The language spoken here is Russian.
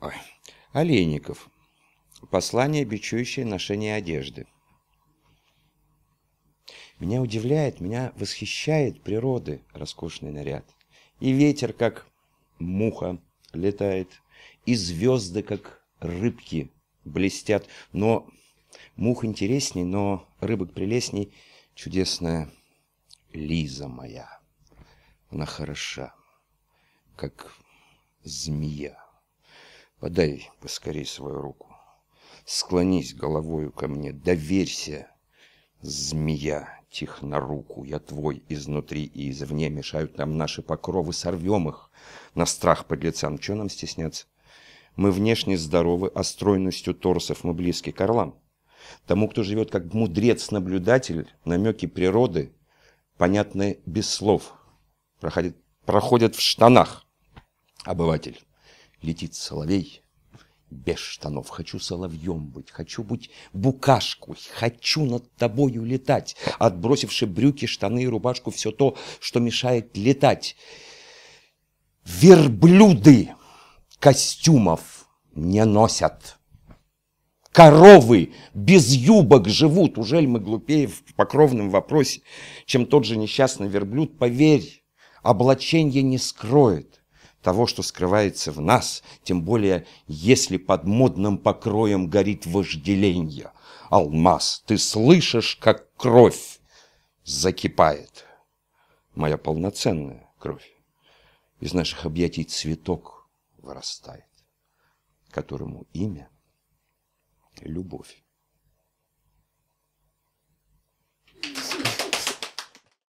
Ой. Олейников. Послание, бичующее ношение одежды. Меня удивляет, меня восхищает природы роскошный наряд. И ветер, как муха, летает, и звезды, как рыбки, блестят. Но мух интересней, но рыбок прелестней чудесная Лиза моя. Она хороша, как змея. Подай поскорей свою руку. Склонись головою ко мне, доверься, змея, тих на руку. Я твой изнутри и извне, мешают нам наши покровы, сорвем их на страх подлецам. Че нам стесняться? Мы внешне здоровы, а стройностью торсов мы близки к орлам. Тому, кто живет как мудрец-наблюдатель, намеки природы понятны без слов. проходят проходят в штанах обыватель летит соловей. Без штанов хочу соловьем быть, хочу быть букашкой, хочу над тобою летать, отбросивши брюки, штаны и рубашку, все то, что мешает летать. Верблюды костюмов не носят. Коровы без юбок живут. Ужель мы глупее в покровном вопросе, чем тот же несчастный верблюд? Поверь, облачение не скроет того, что скрывается в нас, тем более, если под модным покроем горит вожделение, Алмаз, ты слышишь, как кровь закипает. Моя полноценная кровь. Из наших объятий цветок вырастает, которому имя – любовь.